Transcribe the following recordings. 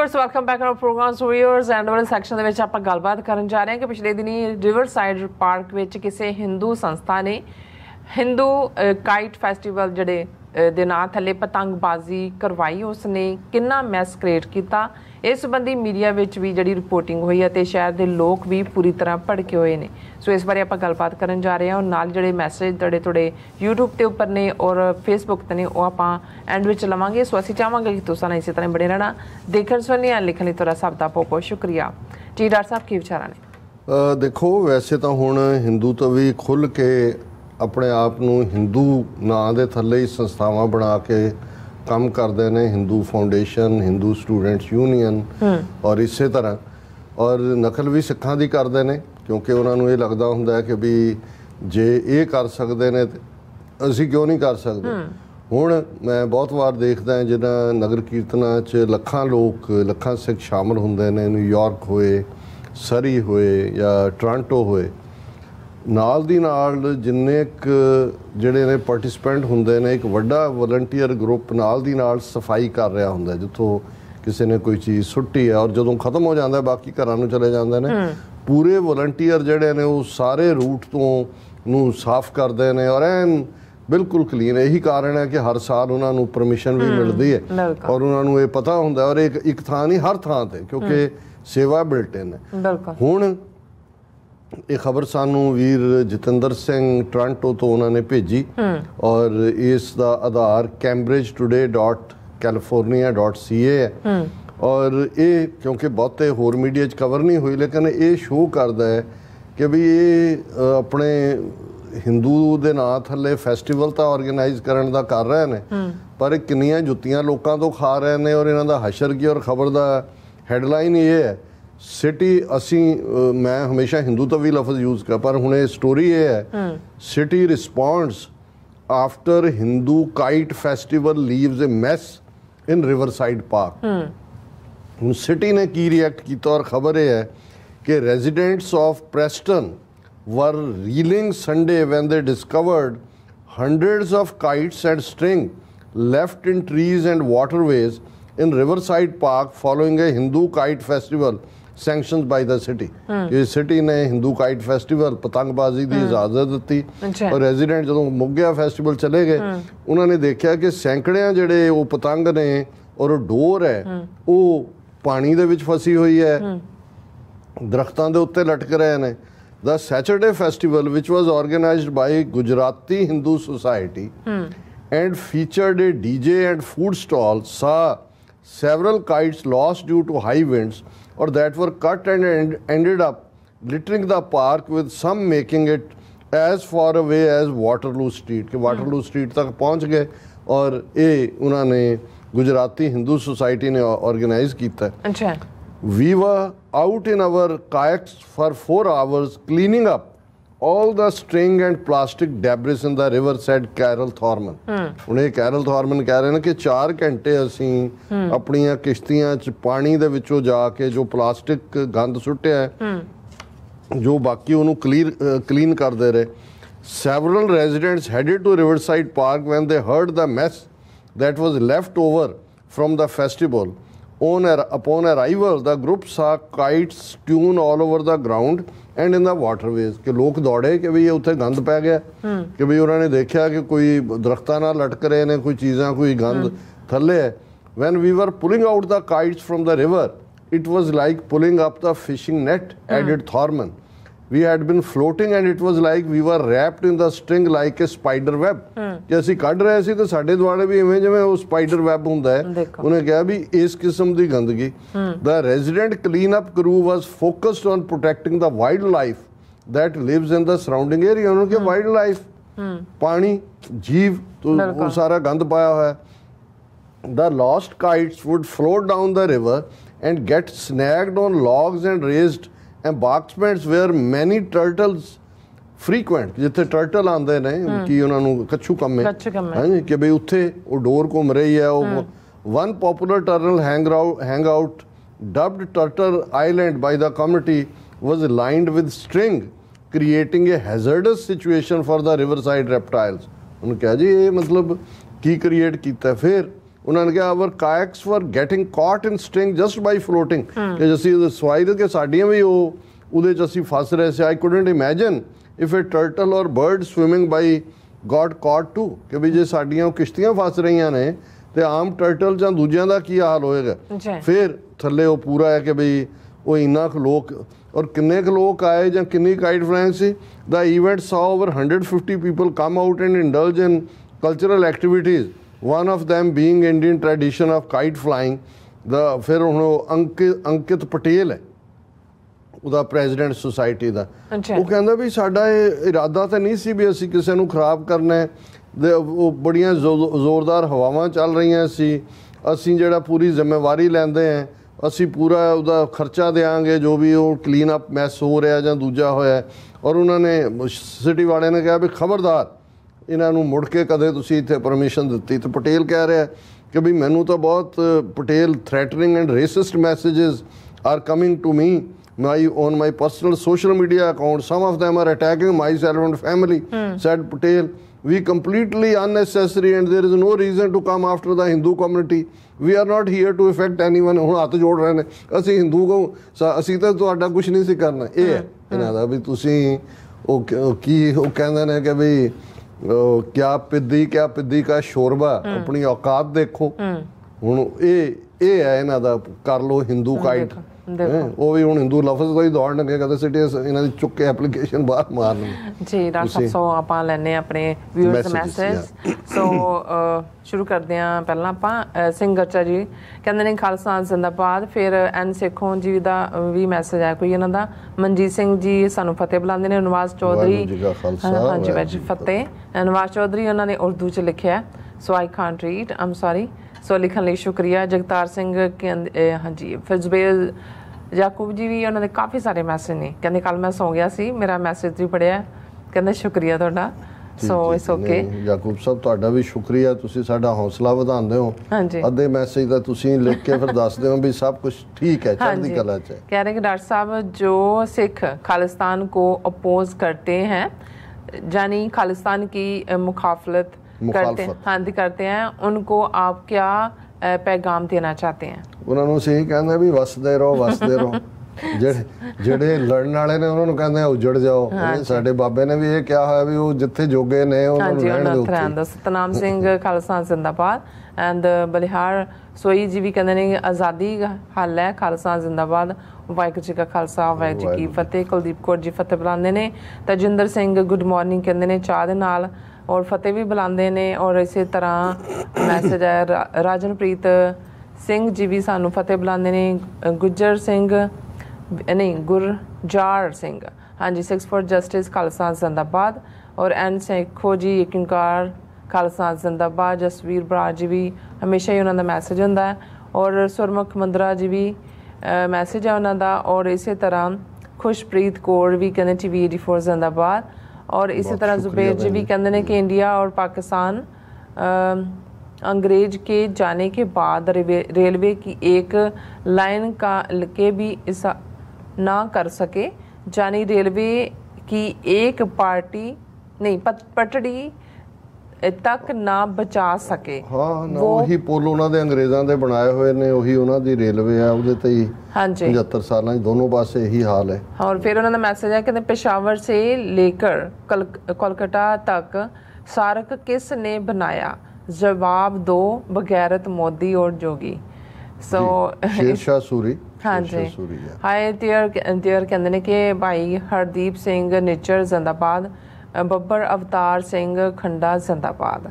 Viewers welcome back on program viewers and well section ਦੇ ਵਿੱਚ ਆਪਾਂ ਗੱਲਬਾਤ ਕਰਨ ਜਾ ਰਹੇ ਹਾਂ ਕਿ ਪਿਛਲੇ ਦਿਨੀ ਰਿਵਰਸਾਈਡ ਪਾਰਕ ਵਿੱਚ ਕਿਸੇ ਹਿੰਦੂ ਸੰਸਥਾ ਨੇ ਹਿੰਦੂ ਕਾਈਟ ਫੈਸਟੀਵਲ ਜਿਹੜੇ ਦੇ ਨਾਂ ਥੱਲੇ ਪਤੰਗਬਾਜ਼ੀ ਕਰਵਾਈ ਉਸ ਨੇ ਕਿੰਨਾ ਮੈਸ ਕ੍ਰੀਏਟ ਕੀਤਾ ਇਸ ਸੰਬੰਧੀ ਮੀਡੀਆ ਵਿੱਚ ਵੀ ਜਿਹੜੀ ਰਿਪੋਰਟਿੰਗ ਹੋਈ ਹੈ ਤੇ ਸ਼ਹਿਰ ਦੇ ਲੋਕ ਵੀ ਪੂਰੀ ਤਰ੍ਹਾਂ ਭੜਕੇ ਹੋਏ ਨੇ ਸੋ ਇਸ ਬਾਰੇ ਆਪਾਂ ਗੱਲਬਾਤ ਕਰਨ ਜਾ ਰਹੇ ਹਾਂ ਔਰ ਨਾਲ ਜਿਹੜੇ ਮੈਸੇਜ ਤੜੇ ਤੜੇ YouTube ਤੇ ਉੱਪਰ ਨੇ ਔਰ Facebook ਤੇ ਨੇ ਉਹ ਆਪਾਂ ਐਂਡ ਵਿੱਚ ਲਵਾਂਗੇ ਸੋ ਅਸੀਂ ਚਾਹਾਂਗੇ ਕਿ ਤੁਸੀਂ ਨਾਲ ਇਸੇ ਤਰ੍ਹਾਂ ਬਣੇ ਰਹਿਣਾ ਦੇਖਣ ਸੁਣਨੇ ਆ ਲਿਖਣ ਲਈ ਤੁਹਾਡਾ ਸਭ ਦਾ ਬਹੁਤ ਬਹੁਤ ਸ਼ੁਕਰੀਆ ਜੀ ਡਾਕਟਰ ਸਾਹਿਬ ਕੀ ਵਿਚਾਰਾਂ ਨੇ ਦੇਖੋ ਵੈਸੇ ਤਾਂ ਹੁਣ ਹਿੰਦੂ ਤਾਂ ਵੀ ਖੁੱਲ ਕੇ ਆਪਣੇ ਆਪ ਨੂੰ ਹਿੰਦੂ ਨਾਂ ਦੇ ਥੱਲੇ ਹੀ ਸੰਸਥਾਵਾਂ ਬਣਾ ਕੇ ਕੰਮ ਕਰਦੇ ਨੇ Hindu foundation Hindu students union ਔਰ ਇਸੇ ਤਰ੍ਹਾਂ ਔਰ ਨਕਲ ਵੀ ਸਿੱਖਾਂ ਦੀ ਕਰਦੇ ਨੇ ਕਿਉਂਕਿ ਉਹਨਾਂ ਨੂੰ ਇਹ ਲੱਗਦਾ ਹੁੰਦਾ ਹੈ ਕਿ ਵੀ ਜੇ ਇਹ ਕਰ ਸਕਦੇ ਨੇ ਅਸੀਂ ਕਿਉਂ ਨਹੀਂ ਕਰ ਸਕਦੇ ਹੁਣ ਮੈਂ ਬਹੁਤ ਵਾਰ ਦੇਖਦਾ ਹਾਂ ਜਿਹਨਾਂ ਨਗਰ ਕੀਰਤਨਾਂ 'ਚ ਲੱਖਾਂ ਲੋਕ ਲੱਖਾਂ ਸਿੱਖ ਸ਼ਾਮਲ ਹੁੰਦੇ ਨੇ ਨਿਊਯਾਰਕ ਹੋਏ ਸਰੀ ਹੋਏ ਜਾਂ ਟ੍ਰਾਂਟੋ ਹੋਏ ਨਾਲ ਦੀ ਨਾਲ ਜਿੰਨੇ ਇੱਕ ਜਿਹੜੇ ਨੇ ਪਾਰਟਿਸਪੈਂਟ ਹੁੰਦੇ ਨੇ ਇੱਕ ਵੱਡਾ ਵਲੰਟੀਅਰ ਗਰੁੱਪ ਨਾਲ ਦੀ ਨਾਲ ਸਫਾਈ ਕਰ ਰਿਹਾ ਹੁੰਦਾ ਜਿੱਥੋਂ ਕਿਸੇ ਨੇ ਕੋਈ ਚੀਜ਼ ਸੁੱਟੀ ਹੈ ਔਰ ਜਦੋਂ ਖਤਮ ਹੋ ਜਾਂਦਾ ਬਾਕੀ ਘਰਾਂ ਨੂੰ ਚਲੇ ਜਾਂਦੇ ਨੇ ਪੂਰੇ ਵਲੰਟੀਅਰ ਜਿਹੜੇ ਨੇ ਉਹ ਸਾਰੇ ਰੂਟ ਤੋਂ ਨੂੰ ਸਾਫ਼ ਕਰਦੇ ਨੇ ਔਰ ਐਨ ਬਿਲਕੁਲ ਕਲੀਨ ਇਹੀ ਕਾਰਨ ਹੈ ਕਿ ਹਰ ਸਾਲ ਉਹਨਾਂ ਨੂੰ ਪਰਮਿਸ਼ਨ ਵੀ ਮਿਲਦੀ ਹੈ ਔਰ ਉਹਨਾਂ ਨੂੰ ਇਹ ਪਤਾ ਹੁੰਦਾ ਔਰ ਇੱਕ ਇੱਕ ਥਾਂ ਨਹੀਂ ਹਰ ਥਾਂ ਤੇ ਕਿਉਂਕਿ ਸੇਵਾ ਇਨ ਹੈ ਹੁਣ ਇਹ ਖਬਰ ਸਾਨੂੰ ਵੀਰ ਜਤਿੰਦਰ ਸਿੰਘ ਟ੍ਰਾਂਟੋ ਤੋਂ ਉਹਨਾਂ ਨੇ ਭੇਜੀ ਔਰ ਇਸ ਦਾ ਆਧਾਰ cambridgetoday.california.ca ਹੈ ਔਰ ਇਹ ਕਿਉਂਕਿ ਬਹੁਤੇ ਹੋਰ ਮੀਡੀਆ 'ਚ ਕਵਰ ਨਹੀਂ ਹੋਈ ਲੇਕਿਨ ਇਹ ਸ਼ੋਅ ਕਰਦਾ ਹੈ ਕਿ ਵੀ ਇਹ ਆਪਣੇ ਹਿੰਦੂ ਦੇ ਨਾਂ ਥੱਲੇ ਫੈਸਟੀਵਲ ਤਾਂ ਆਰਗੇਨਾਈਜ਼ ਕਰਨ ਦਾ ਕਰ ਰਹੇ ਨੇ ਪਰ ਕਿੰਨੀਆਂ ਜੁੱਤੀਆਂ ਲੋਕਾਂ ਤੋਂ ਖਾ ਰਹੇ ਨੇ ਔਰ ਇਹਨਾਂ ਦਾ ਹਸ਼ਰ ਕੀ ਔਰ ਖਬਰ ਦਾ ਹੈਡਲਾਈਨ ਇਹ ਹੈ सिटी असी मैं हमेशा हिंदू तो भी लफज यूज़ कर पर हूँ स्टोरी ये है हाँ। City responds after Hindu kite festival leaves a mess in riverside park हूँ सिटी ने की रिएक्ट किया तो और खबर यह है कि residents of Preston were reeling Sunday when they discovered hundred of kites and string left in trees and waterways in riverside park following a Hindu kite festival sanctioned by the city ਇਹ city ਨੇ Hindu kite festival ਪਤੰਗਬਾਜ਼ੀ ਦੀ ਇਜਾਜ਼ਤ ਦਿੱਤੀ ਔਰ resident ਜਦੋਂ ਮੁੱਗਿਆ festival ਚਲੇ ਗਏ ਉਹਨਾਂ ਨੇ ਦੇਖਿਆ ਕਿ ਸੈਂਕੜਿਆਂ ਜਿਹੜੇ ਉਹ ਪਤੰਗ ਨੇ ਔਰ ਡੋਰ ਹੈ ਉਹ ਪਾਣੀ ਦੇ ਵਿੱਚ ਫਸੀ ਹੋਈ ਹੈ ਦਰਖਤਾਂ ਦੇ ਉੱਤੇ ਲਟਕ ਰਹੇ ਨੇ the Saturday festival which was organized by Gujarati Hindu society and featured a DJ and food stall ਸਾ several kites lost due to high winds or that were cut and ended up littering the park with some making it as far away as Waterloo Street के Waterloo Street तक पहुंच गए और ये उन्होंने Gujarati Hindu society ने organize किया है अच्छा we were out in our kayaks for four hours cleaning up all the string and plastic debris in the river said Carol Thorman ਉਹਨੇ Carol Thorman ਕਹਿ ਰਹੇ ਨੇ ਕਿ 4 ਘੰਟੇ ਅਸੀਂ ਆਪਣੀਆਂ ਕਿਸ਼ਤੀਆਂ 'ਚ ਪਾਣੀ ਦੇ ਵਿੱਚੋਂ ਜਾ ਕੇ ਜੋ ਪਲਾਸਟਿਕ ਗੰਦ ਸੁੱਟਿਆ ਜੋ ਬਾਕੀ ਉਹਨੂੰ ਕਲੀਅਰ ਕਲੀਨ ਕਰਦੇ ਰਹੇ several residents headed to Riverside Park when they heard the mess that was left over from the festival. On upon arrival, the group saw kites strewn all over the ground and in the waterways ਕਿ ਲੋਕ ਦੌੜੇ ਕਿ ਵੀ ਉੱਥੇ ਗੰਦ ਪੈ ਗਿਆ ਕਿ ਵੀ ਉਹਨਾਂ ਨੇ ਦੇਖਿਆ ਕਿ ਕੋਈ ਦਰਖਤਾਂ ਨਾਲ ਲਟਕ ਰਹੇ ਨੇ ਕੋਈ ਚੀਜ਼ਾਂ ਕੋਈ ਗੰਦ ਥੱਲੇ ਹੈ when we were pulling out the kites from the river it was like pulling up the fishing net added thorman we had been floating and it was like we were wrapped in the string like a spider web ਜੇ ਅਸੀਂ ਕੱਢ ਰਹੇ ਸੀ ਤਾਂ ਸਾਡੇ ਦੁਆਲੇ ਵੀ ਇਵੇਂ ਜਿਵੇਂ ਉਹ ਸਪਾਈਡਰ ਵੈਬ ਹੁੰਦਾ ਹੈ ਉਹਨੇ ਕਿਹਾ ਵੀ ਇਸ ਕਿਸਮ ਦੀ ਗੰਦਗੀ ਦਾ resident clean up crew was focused on protecting the wildlife that lives in the surrounding area ਉਹਨਾਂ ਕਿ ਵਾਈਲਡ ਲਾਈਫ ਪਾਣੀ ਜੀਵ ਤੋਂ ਉਹ ਸਾਰਾ ਗੰਦ ਪਾਇਆ ਹੋਇਆ ਹੈ the lost kites would float down the river and get snagged on logs and raised embankments where many turtles frequent ਜਿੱਥੇ ਟਰਟਲ ਆਉਂਦੇ ਨੇ ਕਿ ਉਹਨਾਂ ਨੂੰ ਕੱਛੂ ਕੰਮ ਹੈ ਹਾਂਜੀ ਕਿ ਬਈ ਉੱਥੇ ਉਹ ਡੋਰ ਘੁੰਮ ਰਹੀ ਹੈ ਉਹ one popular turtle hang out hang out dubbed Turtle Island by the committee was lined with string, creating a hazardous situation for the riverside reptiles. ਉਹਨਾਂ ਕਿਹਾ ਜੀ ਇਹ ਮਤਲਬ ਕੀ ਕ੍ਰੀਏਟ ਕੀਤਾ ਫਿਰ ਉਹਨਾਂ ਨੇ ਕਿਹਾ hour ਕਾਇਕਸ were getting caught in string just by floating ਕਿ ਅਸੀਂ ਸਵਾਈਦ ਕੇ ਸਾਡੀਆਂ ਵੀ ਉਹ ਉਹਦੇ ਚ ਅਸੀਂ ਫਸ ਰਹੇ ਸੀ I couldn't imagine if a turtle or bird swimming by got caught too ਕਿ ਵੀ ਜੇ ਸਾਡੀਆਂ ਉਹ ਕਿਸ਼ਤੀਆਂ ਫਸ ਰਹੀਆਂ ਨੇ ਤੇ ਆਮ ਟਰਟਲ ਜਾਂ ਦੂਜਿਆਂ ਦਾ ਕੀ ਹਾਲ ਹੋਏਗਾ ਫਿਰ ਥੱਲੇ ਉਹ ਪੂਰਾ ਹੈ ਕਿ ਵੀ ਉਹ ਇੰਨਾ ਕੁ ਲੋਕ ਔਰ ਕਿੰਨੇ ਕੁ ਲੋਕ ਆਏ ਜਾਂ ਕਿੰਨੀ ਕਾਈਟ ਫਲੈਂਸ ਸੀ the event saw over 150 people come out and indulge in cultural activities one of them being Indian tradition of kite flying ਦਾ ਫਿਰ ਹੁਣ ਅੰਕਿਤ ਅੰਕਿਤ ਪਟੇਲ ਹੈ ਉਹਦਾ ਪ੍ਰੈਜ਼ੀਡੈਂਟ ਸੁਸਾਇਟੀ ਦਾ ਉਹ ਕਹਿੰਦਾ ਵੀ ਸਾਡਾ ਇਹ ਇਰਾਦਾ ਤਾਂ ਨਹੀਂ ਸੀ ਵੀ ਅਸੀਂ ਕਿਸੇ ਨੂੰ ਖਰਾਬ ਕਰਨਾ ਹੈ ਉਹ ਬੜੀਆਂ ਜ਼ੋਰਦਾਰ ਹਵਾਵਾਂ ਚੱਲ ਰਹੀਆਂ ਸੀ ਅਸੀਂ ਜਿਹੜਾ ਪੂਰੀ ਜ਼ਿੰਮੇਵਾਰੀ ਲੈਂਦੇ ਆਂ ਅਸੀਂ ਪੂਰਾ ਉਹਦਾ ਖਰਚਾ ਦੇਾਂਗੇ ਜੋ ਵੀ ਉਹ ਕਲੀਨ ਅਪ ਮੈਸ ਹੋ ਰਿਹਾ ਜਾਂ ਦੂਜਾ ਹੋਇਆ ਔਰ ਉਹਨਾਂ ਨੇ ਸਿਟੀ ਵਾਲਿਆਂ ਨੇ ਕਿਹਾ ਵੀ ਖਬਰਦਾਰ ਇਹਨਾਂ ਨੂੰ ਮੁੜ ਕੇ ਕਦੇ ਤੁਸੀਂ ਇੱਥੇ ਪਰਮਿਸ਼ਨ ਦਿੱਤੀ ਤੇ ਪਟੇਲ ਕਹਿ ਰਿਹਾ ਕਿ ਵੀ ਮੈਨੂੰ ਤਾਂ ਬਹੁਤ Patel threatening and racist messages are coming to me my on my personal social media account some of them are attacking myself and family hmm. said patel we completely unnecessary and there is no reason to come after the hindu community we are not here to affect anyone ਹੁਣ ਹੱਥ ਜੋੜ ਰਹੇ ਨੇ ਅਸੀਂ ਹਿੰਦੂ ਕੋ ਅਸੀਂ ਤਾਂ ਤੁਹਾਡਾ ਕੁਝ ਨਹੀਂ ਸੀ ਕਰਨਾ ਇਹ ਹੈ ਇਹਨਾਂ ਦਾ ਵੀ ਤੁਸੀਂ ਉਹ ਕੀ ਉਹ ਕਹਿੰਦੇ ਨੇ ਕਿ ਵੀ ਕਿਆ ਪਿੱਦੀ ਕਿਆ ਪਿੱਦੀ ਦਾ ਸ਼ੋਰਬਾ ਆਪਣੀ ਔਕਾਤ ਦੇਖੋ ਹੁਣ ਇਹ ਇਹ ਹੈ ਇਹਨਾਂ ਦਾ ਕਰ ਲੋ ਹਿੰਦੂ ਕਾਇਟ ਉਹ ਵੀ ਹੁਣ ਹਿੰਦੂ ਲਫ਼ਜ਼ ਦਾ ਹੀ ਦੌੜ ਲੱਗੇ ਕਹਿੰਦੇ ਸਿਟੀ ਇਹਨਾਂ ਦੀ ਚੁੱਕ ਕੇ ਐਪਲੀਕੇਸ਼ਨ ਬਾਹਰ ਮਾਰ ਲੈਣ ਜੀ ਡਾਕਟਰ ਸੋ ਆਪਾਂ ਲੈਨੇ ਆਪਣੇ ਵਿਊਅਰਸ ਮੈਸੇਜ ਸੋ ਸ਼ੁਰੂ ਕਰਦੇ ਆ ਪਹਿਲਾਂ ਆਪਾਂ ਸਿੰਘਰਚਾ ਜੀ ਕਹਿੰਦੇ ਨੇ ਖਾਲਸਾ ਜ਼ਿੰਦਾਬਾਦ ਫਿਰ ਐਨ ਸੇਖੋਂ ਜੀ ਦਾ ਵੀ ਮੈਸੇਜ ਆਇਆ ਕੋਈ ਇਹਨਾਂ ਦਾ ਮਨਜੀਤ ਸਿੰਘ ਜੀ ਸਾਨੂੰ ਫਤਿਹ ਬੁਲਾਉਂਦੇ ਨੇ ਨਵਾਜ਼ ਚੌਧਰੀ ਹਾਂਜੀ ਬਾਜੀ ਫਤਿਹ ਨਵਾਜ਼ ਚੌਧਰੀ ਉਹਨਾਂ ਨੇ ਉਰਦੂ ਚ ਲਿਖਿਆ so I can't read I'm sorry so ਲਿਖਣ ਲਈ ਸ਼ੁਕਰੀਆ ਜਗਤਾਰ ਸਿੰਘ ਹਾਂਜੀ ਫਿਰ ਜ਼ਬੇਰ ਯਾਕੂਬ ਜੀ ਵੀ ਉਹਨਾਂ ਦੇ ਕਾਫੀ ਸਾਰੇ ਮੈਸੇਜ ਨੇ ਕਹਿੰਦੇ ਕੱਲ ਮੈਂ ਸੌ ਗਿਆ ਸੀ ਮੇਰਾ ਮੈਸੇਜ ਵੀ ਪੜਿਆ ਕਹਿੰਦੇ ਸ਼ੁਕਰੀਆ ਤੁਹਾਡਾ ਸੋ ਇਸ ਓਕੇ ਯਾਕੂਬ ਸਾਹਿਬ ਤੁਹਾਡਾ ਵੀ ਸ਼ੁਕਰੀਆ ਤੁਸੀਂ ਸਾਡਾ ਹੌਸਲਾ ਵਧਾਉਂਦੇ ਹੋ ਅੱਧੇ ਮੈਸੇਜ ਦਾ ਤੁਸੀਂ ਲਿਖ ਕੇ ਫਿਰ ਦੱਸਦੇ ਹੋ ਵੀ ਸਭ ਕੁਝ ਠੀਕ ਹੈ ਚੜ੍ਹਦੀ ਕਲਾ 'ਚ ਕਹਿ ਰਹੇ ਕਿ ਡਾਕਟਰ ਸਾਹਿਬ ਜੋ ਸਿੱਖ ਖਾਲਿਸਤਾਨ ਕੋ ਅਪੋਜ਼ ਕਰਤੇ ਹੈ ਜਾਨੀ ਖਾਲਿਸਤਾਨ ਕੀ ਮੁਖਾਫਲਤ ਹਾਂ ਦੀ ਕਰਦੇ ਆ ਉਹਨੂੰ ਆਪ ਕੀ ਪੈਗਾਮ ਦੇਣਾ ਚਾਹਤੇ ਆ ਉਹਨਾਂ ਨੂੰ ਸਹੀ ਕਹਿੰਦੇ ਵੀ ਵਸਦੇ ਰਹੋ ਵਸਦੇ ਰਹੋ ਜਿਹੜੇ ਜਿਹੜੇ ਲੜਨ ਵਾਲੇ ਨੇ ਉਹਨਾਂ ਨੂੰ ਕਹਿੰਦੇ ਆ ਉਜੜ ਜਾਓ ਸਾਡੇ ਬਾਬੇ ਨੇ ਵੀ ਇਹ ਕਿਹਾ ਹੋਇਆ ਵੀ ਉਹ ਜਿੱਥੇ ਜੋਗੇ ਨੇ ਉਹਨਾਂ ਨੂੰ ਰਹਿਣ ਹਾਂ ਜੀ ਸਤਨਾਮ ਸਿੰਘ ਖਾਲਸਾ ਜ਼ਿੰਦਾਬਾਦ ਐਂਡ ਬਲਿਹਾਰ ਸੋਈ ਜੀ ਵੀ ਕਹਿੰਦੇ ਨੇ ਆਜ਼ਾਦੀ ਹੱਲ ਹੈ ਖਾਲਸਾ ਜ਼ਿੰਦਾਬਾਦ ਵਾਹਿਗੁਰੂ ਜੀ ਕਾ ਖਾਲਸਾ ਵਾਹਿਗੁਰੂ ਜੀ ਕੀ ਫਤਿਹ ਕੁਲਦੀਪ ਕੌਰ ਜੀ ਫਤਿਹ ਬੁਲਾਉਂਦੇ ਨੇ ਤਜਿੰਦਰ ਸਿੰਘ ਗੁੱਡ ਮਾਰਨਿੰਗ ਕਹਿੰਦੇ ਨੇ ਚਾਹ ਦੇ ਨਾਲ ਔਰ ਫਤਿਹ ਵੀ ਬੁਲਾਉਂਦੇ ਨੇ ਔਰ ਇਸੇ ਤਰ੍ਹਾਂ ਮੈਸੇਜ ਆਇਆ ਰਾਜਨਪ੍ਰੀਤ ਸਿੰਘ ਜੀ ਵੀ ਸਾਨੂੰ ਫਤਿਹ ਬੁਲਾਉਂਦੇ ਨੇ ਗੁੱਜਰ ਸਿੰਘ ਨਹੀਂ ਗੁਰਜਾਰ ਸਿੰਘ ਹਾਂਜੀ 64 ਜਸਟਿਸ ਖਾਲਸਾ ਜ਼ਿੰਦਾਬਾਦ ਔਰ ਐਨ ਸੇਖੋ ਜੀ ਯਕੀਨਕਾਰ ਖਾਲਸਾ ਜ਼ਿੰਦਾਬਾਦ ਜਸਵੀਰ ਬਰਾਜ ਜੀ ਵੀ ਹਮੇਸ਼ਾ ਹੀ ਉਹਨਾਂ ਦਾ ਮੈਸੇਜ ਹੁੰਦਾ ਹੈ ਔਰ ਸੁਰਮੁਖ ਮੰਦਰਾ ਜੀ ਵੀ ਮੈਸੇਜ ਆ ਉਹਨਾਂ ਦਾ ਔਰ ਇਸੇ ਤਰ੍ਹਾਂ ਖੁਸ਼ਪ੍ਰੀਤ ਕੋਰ ਵੀ ਕਹਿੰਦੇ ਟੀਵੀ 84 ਜ਼ਿੰਦਾਬਾਦ और इसी तरह जुबैर जी भी कहते हैं कि हम्म। इंडिया और पाकिस्तान अंग्रेज के जाने के बाद रेलवे की एक लाइन का के भी ऐसा ना कर सके जानी रेलवे की एक पार्टी नहीं पटड़ी ਤੱਕ ਨਾ ਬਚਾ ਸਕੇ ਹਾਂ ਨਾ ਉਹੀ ਪੁਲ ਉਹਨਾਂ ਦੇ ਅੰਗਰੇਜ਼ਾਂ ਦੇ ਬਣਾਏ ਹੋਏ ਨੇ ਉਹੀ ਉਹਨਾਂ ਦੀ ਰੇਲਵੇ ਆ ਉਹਦੇ ਤੇ ਹੀ ਹਾਂਜੀ 75 ਸਾਲਾਂ ਦੀ ਦੋਨੋਂ ਪਾਸੇ ਇਹੀ ਹਾਲ ਹੈ ਔਰ ਫਿਰ ਉਹਨਾਂ ਦਾ ਮੈਸੇਜ ਹੈ ਕਿ ਪਸ਼ਾਵਰ ਸੇ ਲੇਕਰ ਕੋਲਕਾਤਾ ਤੱਕ ਸਾਰਕ ਕਿਸ ਨੇ ਬਣਾਇਆ ਜਵਾਬ ਦੋ ਬਗੈਰਤ ਮੋਦੀ ਔਰ ਜੋਗੀ ਸੋ ਸ਼ੇਰਸ਼ਾ ਸੂਰੀ ਹਾਂਜੀ ਹਾਈ ਡੀਅਰ ਡੀਅਰ ਕਹਿੰਦੇ ਨੇ ਕਿ ਭਾਈ ਹਰਦੀਪ ਸਿੰਘ ਨੇਚਰ ਜ਼ਿੰਦਾਬਾਦ ਬੱਬਰ ਅਵਤਾਰ ਸਿੰਘ ਖੰਡਾ ਜ਼ਿੰਦਾਬਾਦ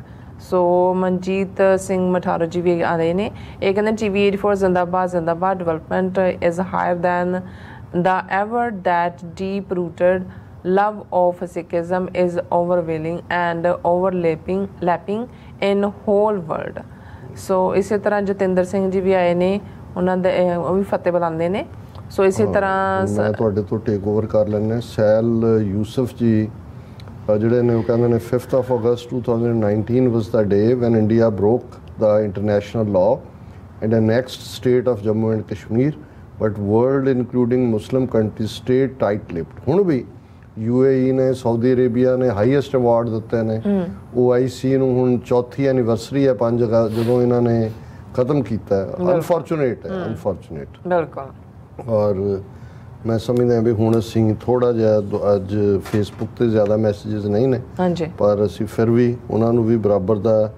ਸੋ ਮਨਜੀਤ ਸਿੰਘ ਮਠਾਰੋ ਜੀ ਵੀ ਆ ਰਹੇ ਨੇ ਇਹ ਕਹਿੰਦੇ ਟੀਵੀ 84 ਜ਼ਿੰਦਾਬਾਦ ਜ਼ਿੰਦਾਬਾਦ development is higher than the ever that deep rooted love of Sikhism is overwhelming and overlapping lapping in whole world so ਇਸੇ ਤਰ੍ਹਾਂ ਜਤਿੰਦਰ ਸਿੰਘ ਜੀ ਵੀ ਆਏ ਨੇ ਉਹਨਾਂ ਦੇ ਉਹ ਵੀ ਫਤਿਹ ਬੁਲਾਉਂਦੇ ਨੇ ਸੋ ਇਸੇ ਤਰ੍ਹਾਂ ਮੈਂ ਤੁਹਾਡੇ ਤੋਂ ਟੇਕ ਓਵਰ ਕਰ ਲੈਣਾ ਸੈਲ ਯੂਸਫ ਜੀ ਜਿਹੜੇ ਨੇ ਉਹ ਕਹਿੰਦੇ ਨੇ 5th of August 2019 was the day when India broke the international law and next state of Jammu and Kashmir but world including Muslim country state tight lipped ਹੁਣ ਵੀ UAE ਨੇ ਸਾਊਦੀ ਅਰੇਬੀਆ ਨੇ ਹਾਈਐਸਟ ਅਵਾਰਡ ਦਿੱਤੇ ਨੇ OIC ਨੂੰ ਹੁਣ ਚੌਥੀ anniversary ਹੈ ਪੰਜ ਜਦੋਂ ਇਹਨਾਂ ਨੇ ਖਤਮ ਕੀਤਾ ਅਨਫੋਰਚੂਨੇਟ ਹੈ ਅਨਫੋਰਚੂਨੇਟ ਬਿਲਕੁਲ ਔਰ ਮੈਂ ਸਮਝਦਾ ਵੀ ਹੁਣ ਅਸੀਂ ਥੋੜਾ ਜਿਹਾ ਅੱਜ ਫੇਸਬੁੱਕ ਤੇ ਜ਼ਿਆਦਾ ਮੈਸੇजेस ਨਹੀਂ ਨੇ ਹਾਂਜੀ ਪਰ ਅਸੀਂ ਫਿਰ ਵੀ ਉਹਨਾਂ ਨੂੰ ਵੀ ਬਰਾਬਰ ਦਾ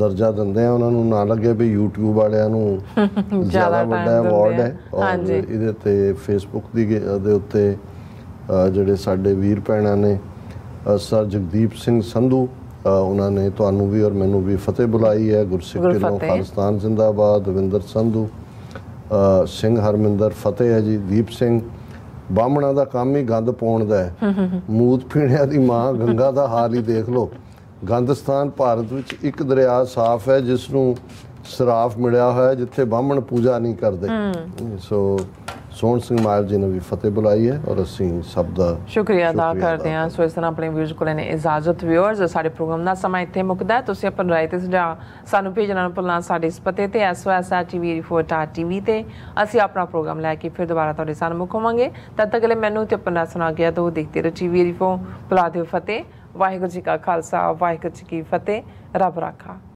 ਦਰਜਾ ਦਿੰਦੇ ਆ ਉਹਨਾਂ ਨੂੰ ਨਾ ਲੱਗੇ ਵੀ YouTube ਵਾਲਿਆਂ ਨੂੰ ਜ਼ਿਆਦਾ ਵੱਡਾ ਅਵਾਰਡ ਹੈ ਹਾਂਜੀ ਇਹਦੇ ਤੇ ਫੇਸਬੁੱਕ ਦੀ ਦੇ ਉੱਤੇ ਜਿਹੜੇ ਸਾਡੇ ਵੀਰ ਭੈਣਾਂ ਨੇ ਸਰ ਜਗਦੀਪ ਸਿੰਘ ਸੰਧੂ ਉਹਨਾਂ ਨੇ ਤੁਹਾਨੂੰ ਵੀ ਔਰ ਮੈਨੂੰ ਵੀ ਫਤਿਹ ਬੁਲਾਈ ਹੈ ਗੁਰਸਿੱਖ ਢਿੱਲੋਂ ਪਾਕਿਸਤਾਨ ਜ਼ਿੰਦਾਬਾਦ ਦਵਿੰਦਰ ਸੰਧੂ ਸਿੰਘ ਹਰਮਿੰਦਰ ਫਤਿਹ ਹੈ ਜੀ ਦੀਪ ਸਿੰਘ ਬਾਹਮਣਾ ਦਾ ਕੰਮ ਹੀ ਗੰਦ ਪਾਉਣ ਦਾ ਹੈ ਮੂਤ ਪੀਣਿਆ ਦੀ ਮਾਂ ਗੰਗਾ ਦਾ ਹਾਲ ਹੀ ਦੇਖ ਲਓ ਗੰਦਸਤਾਨ ਭਾਰਤ ਵਿੱਚ ਇੱਕ ਦਰਿਆ ਸਾਫ਼ ਹੈ ਜਿਸ ਨੂੰ ਸਰਾਫ ਮਿਲਿਆ ਹੋਇਆ ਜਿੱਥੇ ਬਾਹਮਣ ਪੂਜਾ ਨਹੀਂ ਕਰਦੇ ਸੋ ਸੋਹਣ ਸਿੰਘ ਮਾਇਰ ਜੀ ਨੇ ਵੀ ਫਤਿਹ ਬੁਲਾਈ ਹੈ ਔਰ ਅਸੀਂ ਸਭ ਦਾ ਸ਼ੁਕਰੀਆ ਅਦਾ ਕਰਦੇ ਹਾਂ ਸੋ ਇਸ ਤਰ੍ਹਾਂ ਆਪਣੇ ਵੀਰਜ ਕੋਲ ਨੇ ਇਜਾਜ਼ਤ ਵੀਅਰਸ ਸਾਡੇ ਪ੍ਰੋਗਰਾਮ ਦਾ ਸਮਾਂ ਇੱਥੇ ਮੁੱਕਦਾ ਤੁਸੀਂ ਆਪਣਾ ਰਾਏ ਤੇ ਸੁਝਾਅ ਸਾਨੂੰ ਭੇਜਣਾ ਨਾ ਭੁੱਲਣਾ ਸਾਡੇ ਇਸ ਪਤੇ ਤੇ svsrtv4.tv ਤੇ ਅਸੀਂ ਆਪਣਾ ਪ੍ਰੋਗਰਾਮ ਲੈ ਕੇ ਫਿਰ ਦੁਬਾਰਾ ਤੁਹਾਡੇ ਸਾਹਮਣੇ ਮੁਕਾਵਾਂਗੇ ਤਦ ਤੱਕ ਲਈ ਮੈਨੂੰ ਤੇ ਆਪਣਾ ਸੁਣਾ ਗਿਆ ਤਾਂ ਉਹ ਦੇਖਦੇ ਰਹੋ ਟੀਵੀ ਰਿਫੋ ਬੁਲਾ ਦਿਓ ਫਤਿਹ ਵਾਹਿਗੁਰੂ ਜੀ ਕਾ ਖਾਲਸਾ ਵਾਹਿਗੁਰੂ ਜੀ ਕੀ ਫਤਿਹ ਰੱਬ ਰਾਖਾ